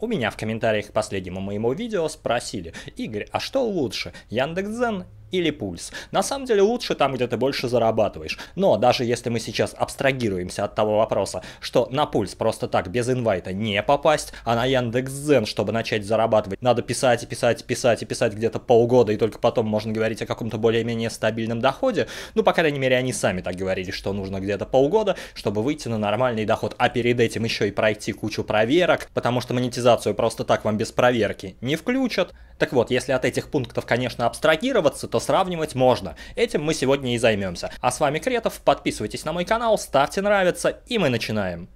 У меня в комментариях к последнему моему видео спросили, Игорь, а что лучше, Яндекс.Дзен или пульс. На самом деле лучше там, где ты больше зарабатываешь. Но даже если мы сейчас абстрагируемся от того вопроса, что на пульс просто так без инвайта не попасть, а на Яндекс.Зен, чтобы начать зарабатывать, надо писать и писать и писать и писать где-то полгода, и только потом можно говорить о каком-то более-менее стабильном доходе. Ну, по крайней мере, они сами так говорили, что нужно где-то полгода, чтобы выйти на нормальный доход, а перед этим еще и пройти кучу проверок, потому что монетизацию просто так вам без проверки не включат. Так вот, если от этих пунктов, конечно, абстрагироваться, то что сравнивать можно. Этим мы сегодня и займемся. А с вами Кретов, подписывайтесь на мой канал, ставьте нравится и мы начинаем.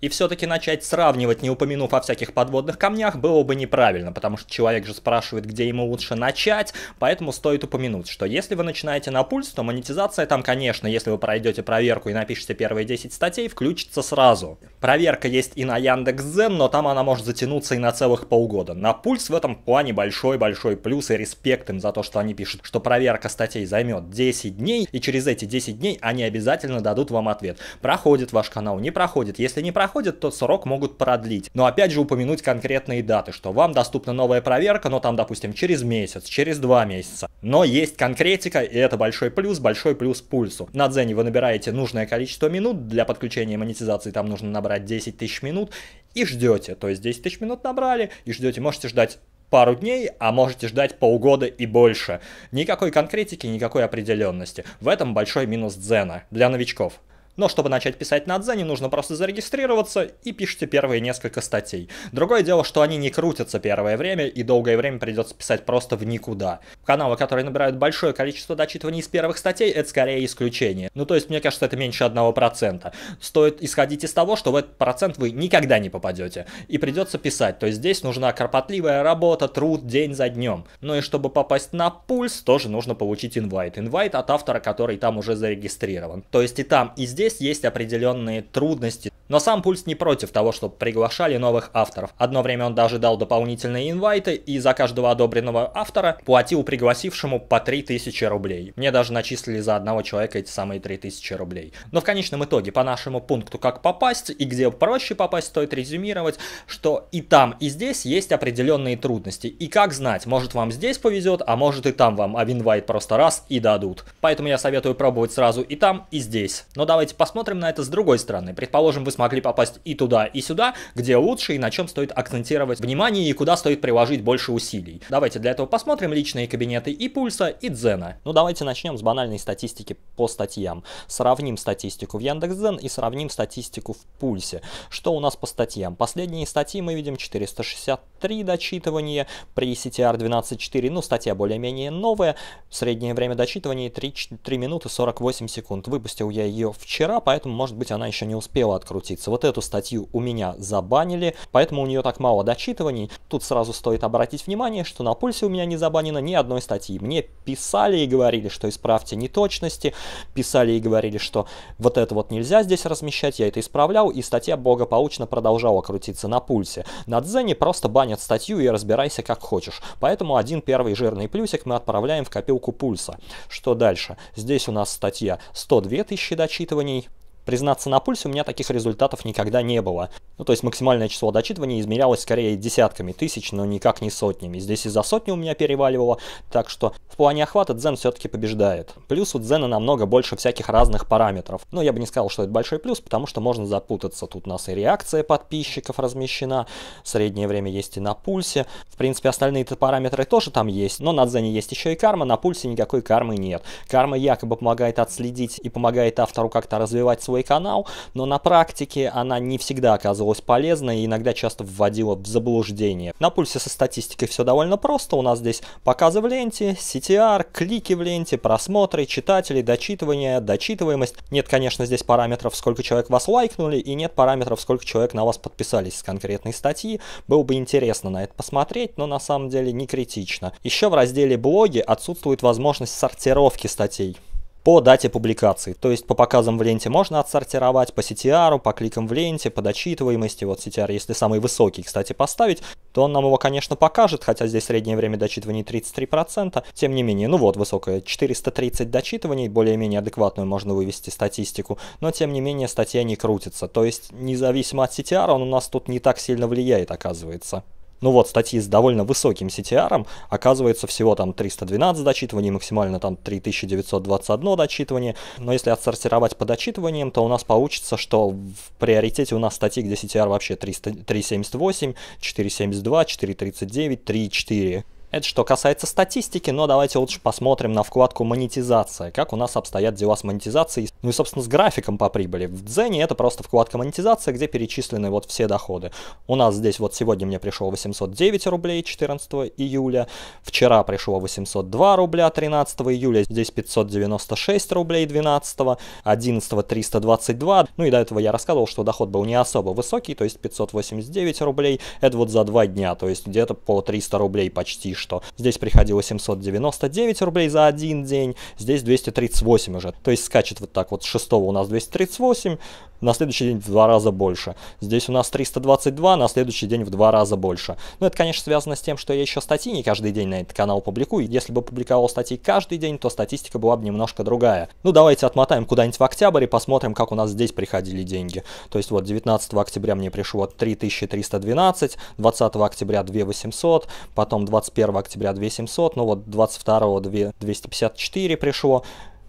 И все-таки начать сравнивать, не упомянув о всяких подводных камнях, было бы неправильно, потому что человек же спрашивает, где ему лучше начать, поэтому стоит упомянуть, что если вы начинаете на пульс, то монетизация там, конечно, если вы пройдете проверку и напишете первые 10 статей, включится сразу. Проверка есть и на Яндекс.Зен, но там она может затянуться и на целых полгода. На пульс в этом плане большой-большой плюс и респект им за то, что они пишут, что проверка статей займет 10 дней, и через эти 10 дней они обязательно дадут вам ответ. Проходит ваш канал, не проходит. Если не проходит, проходят, то срок могут продлить. Но опять же упомянуть конкретные даты, что вам доступна новая проверка, но там, допустим, через месяц, через два месяца. Но есть конкретика, и это большой плюс, большой плюс пульсу. На Дзене вы набираете нужное количество минут, для подключения монетизации там нужно набрать 10 тысяч минут, и ждете. То есть 10 тысяч минут набрали, и ждете, можете ждать пару дней, а можете ждать полгода и больше. Никакой конкретики, никакой определенности. В этом большой минус Дзена для новичков. Но чтобы начать писать на Дзене, нужно просто зарегистрироваться и пишите первые несколько статей. Другое дело, что они не крутятся первое время, и долгое время придется писать просто в никуда. Каналы, которые набирают большое количество дочитываний из первых статей, это скорее исключение. Ну то есть, мне кажется, это меньше 1%. Стоит исходить из того, что в этот процент вы никогда не попадете. И придется писать. То есть здесь нужна кропотливая работа, труд день за днем. Ну и чтобы попасть на пульс, тоже нужно получить инвайт. Инвайт от автора, который там уже зарегистрирован. То есть и там, и здесь здесь есть определенные трудности. Но сам Пульс не против того, чтобы приглашали новых авторов. Одно время он даже дал дополнительные инвайты и за каждого одобренного автора платил пригласившему по 3000 рублей. Мне даже начислили за одного человека эти самые 3000 рублей. Но в конечном итоге по нашему пункту как попасть и где проще попасть, стоит резюмировать, что и там, и здесь есть определенные трудности. И как знать, может вам здесь повезет, а может и там вам авинвайт просто раз и дадут. Поэтому я советую пробовать сразу и там, и здесь. Но давайте посмотрим на это с другой стороны. Предположим, вы смогли попасть и туда, и сюда, где лучше и на чем стоит акцентировать внимание и куда стоит приложить больше усилий. Давайте для этого посмотрим личные кабинеты и Пульса, и Дзена. Ну давайте начнем с банальной статистики по статьям. Сравним статистику в Яндекс.Дзен и сравним статистику в Пульсе. Что у нас по статьям? Последние статьи мы видим 463 дочитывания при CTR 12.4, ну статья более-менее новая, среднее время дочитывания 3, 3 минуты 48 секунд. Выпустил я ее вчера, поэтому может быть она еще не успела открутить запуститься. Вот эту статью у меня забанили, поэтому у нее так мало дочитываний. Тут сразу стоит обратить внимание, что на пульсе у меня не забанено ни одной статьи. Мне писали и говорили, что исправьте неточности, писали и говорили, что вот это вот нельзя здесь размещать, я это исправлял, и статья благополучно продолжала крутиться на пульсе. На Дзене просто банят статью и разбирайся как хочешь. Поэтому один первый жирный плюсик мы отправляем в копилку пульса. Что дальше? Здесь у нас статья 102 тысячи дочитываний, Признаться на пульсе, у меня таких результатов никогда не было. Ну, то есть максимальное число дочитываний измерялось скорее десятками тысяч, но никак не сотнями. Здесь и за сотню у меня переваливало, так что в плане охвата дзен все-таки побеждает. Плюс у дзена намного больше всяких разных параметров. Но ну, я бы не сказал, что это большой плюс, потому что можно запутаться. Тут у нас и реакция подписчиков размещена, среднее время есть и на пульсе. В принципе, остальные-то параметры тоже там есть, но на дзене есть еще и карма, на пульсе никакой кармы нет. Карма якобы помогает отследить и помогает автору как-то развивать свой свой канал, но на практике она не всегда оказывалась полезной и иногда часто вводила в заблуждение. На пульсе со статистикой все довольно просто. У нас здесь показы в ленте, CTR, клики в ленте, просмотры, читатели, дочитывание, дочитываемость. Нет, конечно, здесь параметров, сколько человек вас лайкнули, и нет параметров, сколько человек на вас подписались с конкретной статьи. Было бы интересно на это посмотреть, но на самом деле не критично. Еще в разделе «Блоги» отсутствует возможность сортировки статей по дате публикации. То есть по показам в ленте можно отсортировать, по CTR, по кликам в ленте, по дочитываемости. Вот CTR, если самый высокий, кстати, поставить, то он нам его, конечно, покажет, хотя здесь среднее время дочитывания 33%. Тем не менее, ну вот, высокое, 430 дочитываний, более-менее адекватную можно вывести статистику, но тем не менее статья не крутится. То есть независимо от CTR он у нас тут не так сильно влияет, оказывается ну вот, статьи с довольно высоким CTR, оказывается всего там 312 дочитываний, максимально там 3921 дочитывание. Но если отсортировать по дочитываниям, то у нас получится, что в приоритете у нас статьи, где CTR вообще 300, 378, 472, 439, 34. Это что касается статистики, но давайте лучше посмотрим на вкладку «Монетизация», как у нас обстоят дела с монетизацией, ну и, собственно, с графиком по прибыли. В Дзене это просто вкладка «Монетизация», где перечислены вот все доходы. У нас здесь вот сегодня мне пришло 809 рублей 14 июля, вчера пришло 802 рубля 13 июля, здесь 596 рублей 12, 11 322, ну и до этого я рассказывал, что доход был не особо высокий, то есть 589 рублей, это вот за два дня, то есть где-то по 300 рублей почти что здесь приходило 799 рублей за один день, здесь 238 уже. То есть скачет вот так вот, с 6 у нас 238, на следующий день в два раза больше. Здесь у нас 322, на следующий день в два раза больше. Но ну, это, конечно, связано с тем, что я еще статьи не каждый день на этот канал публикую. Если бы публиковал статьи каждый день, то статистика была бы немножко другая. Ну, давайте отмотаем куда-нибудь в октябрь и посмотрим, как у нас здесь приходили деньги. То есть вот 19 октября мне пришло 3312, 20 октября 2800, потом 21 1 октября 2700, ну вот 22 254 пришло,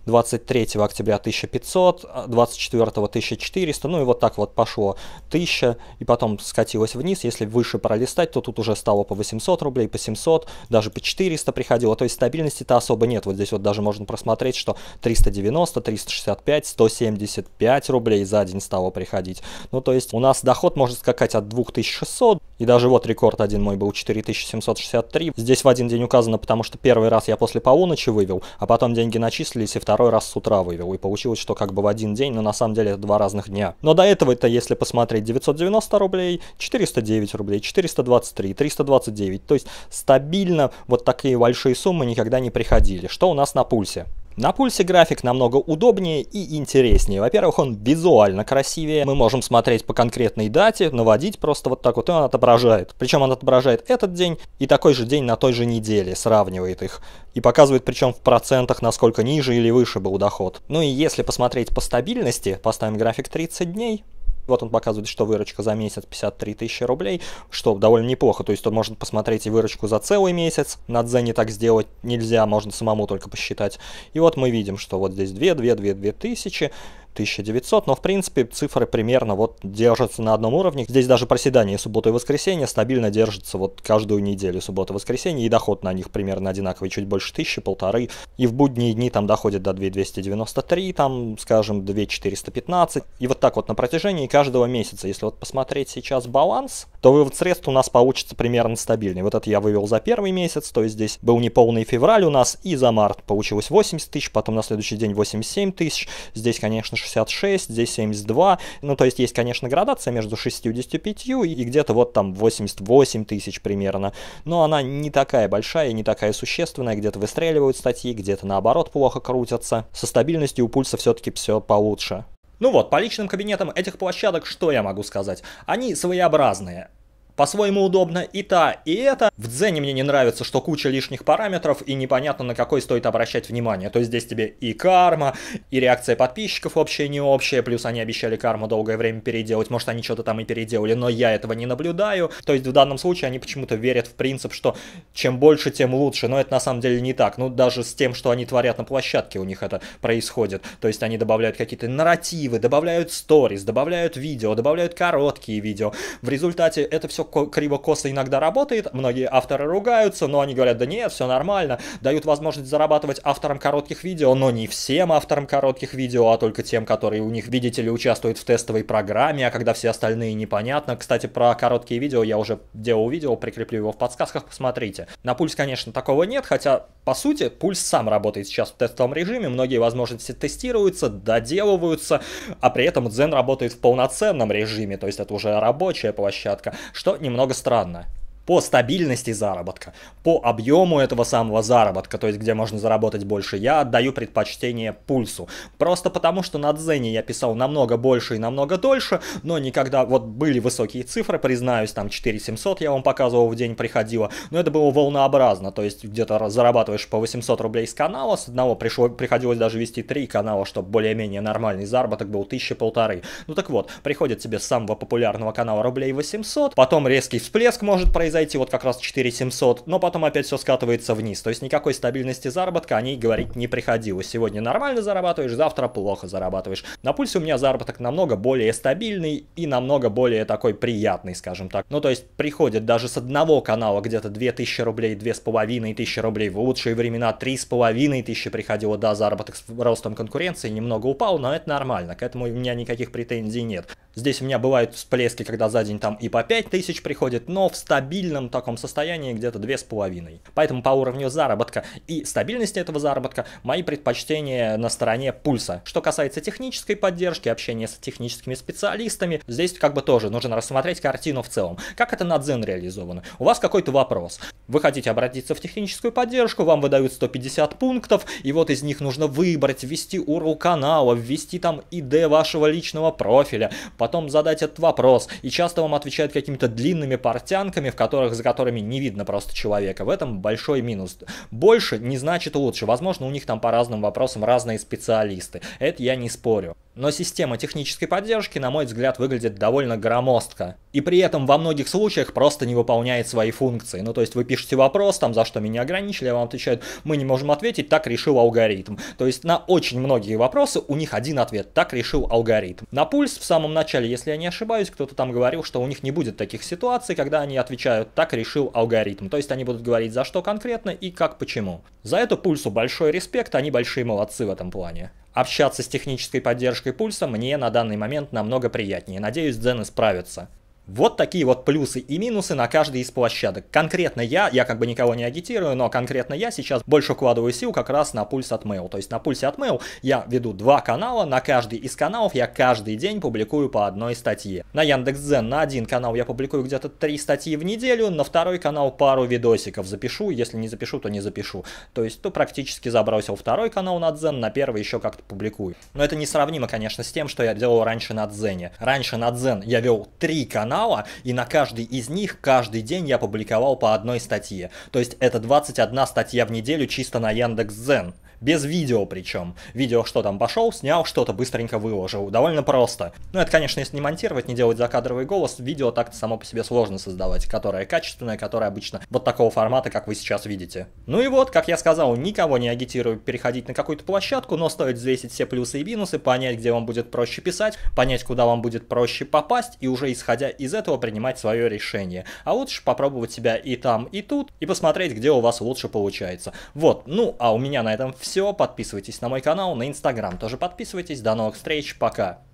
23 октября 1500, 24 1400, ну и вот так вот пошло 1000, и потом скатилось вниз. Если выше пролистать, то тут уже стало по 800 рублей, по 700, даже по 400 приходило. То есть стабильности-то особо нет. Вот здесь вот даже можно просмотреть, что 390, 365, 175 рублей за день стало приходить. Ну то есть у нас доход может скакать от 2600, и даже вот рекорд один мой был 4763. Здесь в один день указано, потому что первый раз я после полуночи вывел, а потом деньги начислились, и второй второй раз с утра вывел. И получилось, что как бы в один день, но на самом деле это два разных дня. Но до этого это, если посмотреть, 990 рублей, 409 рублей, 423, 329. То есть стабильно вот такие большие суммы никогда не приходили. Что у нас на пульсе? На пульсе график намного удобнее и интереснее. Во-первых, он визуально красивее. Мы можем смотреть по конкретной дате, наводить просто вот так вот, и он отображает. Причем он отображает этот день и такой же день на той же неделе, сравнивает их. И показывает причем в процентах, насколько ниже или выше был доход. Ну и если посмотреть по стабильности, поставим график 30 дней, вот он показывает, что выручка за месяц 53 тысячи рублей, что довольно неплохо. То есть он может посмотреть и выручку за целый месяц. На Дзене так сделать нельзя, можно самому только посчитать. И вот мы видим, что вот здесь 2, 2, 2, 2 тысячи. 1900, но в принципе цифры примерно вот держатся на одном уровне. Здесь даже проседание субботы и воскресенья стабильно держится вот каждую неделю субботы и воскресенья и доход на них примерно одинаковый, чуть больше тысячи, полторы. И в будние дни там доходит до 2293, там, скажем, 2415. И вот так вот на протяжении каждого месяца, если вот посмотреть сейчас баланс, то вывод средств у нас получится примерно стабильный. Вот это я вывел за первый месяц, то есть здесь был неполный февраль у нас, и за март получилось 80 тысяч, потом на следующий день 87 тысяч. Здесь, конечно 66, здесь 72. Ну, то есть есть, конечно, градация между 65 и где-то вот там 88 тысяч примерно. Но она не такая большая и не такая существенная. Где-то выстреливают статьи, где-то наоборот плохо крутятся. Со стабильностью у пульса все-таки все получше. Ну вот, по личным кабинетам этих площадок что я могу сказать? Они своеобразные по-своему удобно и та, и это. В дзене мне не нравится, что куча лишних параметров и непонятно на какой стоит обращать внимание. То есть здесь тебе и карма, и реакция подписчиков общая, не общая, плюс они обещали карму долгое время переделать, может они что-то там и переделали, но я этого не наблюдаю. То есть в данном случае они почему-то верят в принцип, что чем больше, тем лучше, но это на самом деле не так. Ну даже с тем, что они творят на площадке, у них это происходит. То есть они добавляют какие-то нарративы, добавляют сторис, добавляют видео, добавляют короткие видео. В результате это все криво-косо иногда работает, многие авторы ругаются, но они говорят, да нет, все нормально, дают возможность зарабатывать авторам коротких видео, но не всем авторам коротких видео, а только тем, которые у них, видите ли, участвуют в тестовой программе, а когда все остальные непонятно. Кстати, про короткие видео я уже делал видео, прикреплю его в подсказках, посмотрите. На пульс, конечно, такого нет, хотя, по сути, пульс сам работает сейчас в тестовом режиме, многие возможности тестируются, доделываются, а при этом Zen работает в полноценном режиме, то есть это уже рабочая площадка, что немного странно по стабильности заработка, по объему этого самого заработка, то есть где можно заработать больше, я отдаю предпочтение пульсу. Просто потому, что на Дзене я писал намного больше и намного дольше, но никогда, вот были высокие цифры, признаюсь, там 4700 я вам показывал в день приходило, но это было волнообразно, то есть где-то зарабатываешь по 800 рублей с канала, с одного пришло, приходилось даже вести три канала, чтобы более-менее нормальный заработок был тысячи полторы. Ну так вот, приходит тебе с самого популярного канала рублей 800, потом резкий всплеск может произойти, сайте вот как раз 4700, но потом опять все скатывается вниз. То есть никакой стабильности заработка о ней говорить не приходилось. Сегодня нормально зарабатываешь, завтра плохо зарабатываешь. На пульсе у меня заработок намного более стабильный и намного более такой приятный, скажем так. Ну то есть приходит даже с одного канала где-то 2000 рублей, 2500 рублей. В лучшие времена 3500 приходило, да, заработок с ростом конкуренции немного упал, но это нормально. К этому у меня никаких претензий нет. Здесь у меня бывают всплески, когда за день там и по 5000 приходит, но в стабильности стабильном таком состоянии где-то 2,5. Поэтому по уровню заработка и стабильности этого заработка мои предпочтения на стороне пульса. Что касается технической поддержки, общения с техническими специалистами, здесь как бы тоже нужно рассмотреть картину в целом. Как это на Дзен реализовано? У вас какой-то вопрос. Вы хотите обратиться в техническую поддержку, вам выдают 150 пунктов, и вот из них нужно выбрать, ввести URL канала, ввести там ID вашего личного профиля, потом задать этот вопрос. И часто вам отвечают какими-то длинными портянками, в которых которых, за которыми не видно просто человека. В этом большой минус. Больше не значит лучше. Возможно, у них там по разным вопросам разные специалисты. Это я не спорю. Но система технической поддержки, на мой взгляд, выглядит довольно громоздко. И при этом во многих случаях просто не выполняет свои функции. Ну, то есть вы пишете вопрос, там, за что меня ограничили, а вам отвечают, мы не можем ответить, так решил алгоритм. То есть на очень многие вопросы у них один ответ, так решил алгоритм. На пульс в самом начале, если я не ошибаюсь, кто-то там говорил, что у них не будет таких ситуаций, когда они отвечают, так решил алгоритм. То есть они будут говорить, за что конкретно и как почему. За это пульсу большой респект, они большие молодцы в этом плане. Общаться с технической поддержкой пульса мне на данный момент намного приятнее. Надеюсь, Дзен исправится. Вот такие вот плюсы и минусы на каждой из площадок. Конкретно я, я как бы никого не агитирую, но конкретно я сейчас больше вкладываю сил как раз на пульс от Mail. То есть на пульсе от Mail я веду два канала, на каждый из каналов я каждый день публикую по одной статье. На Яндекс.Дзен на один канал я публикую где-то три статьи в неделю, на второй канал пару видосиков запишу, если не запишу, то не запишу. То есть то практически забросил второй канал на Дзен, на первый еще как-то публикую. Но это несравнимо, конечно, с тем, что я делал раньше на Дзене. Раньше на Дзен я вел три канала, канала, и на каждый из них каждый день я публиковал по одной статье. То есть это 21 статья в неделю чисто на Яндекс.Зен без видео причем. Видео, что там пошел, снял что-то, быстренько выложил. Довольно просто. Ну, это, конечно, если не монтировать, не делать закадровый голос, видео так-то само по себе сложно создавать, которое качественное, которое обычно вот такого формата, как вы сейчас видите. Ну и вот, как я сказал, никого не агитирую переходить на какую-то площадку, но стоит взвесить все плюсы и минусы, понять, где вам будет проще писать, понять, куда вам будет проще попасть, и уже исходя из этого принимать свое решение. А лучше попробовать себя и там, и тут, и посмотреть, где у вас лучше получается. Вот, ну, а у меня на этом все все. Подписывайтесь на мой канал, на Инстаграм тоже подписывайтесь. До новых встреч, пока!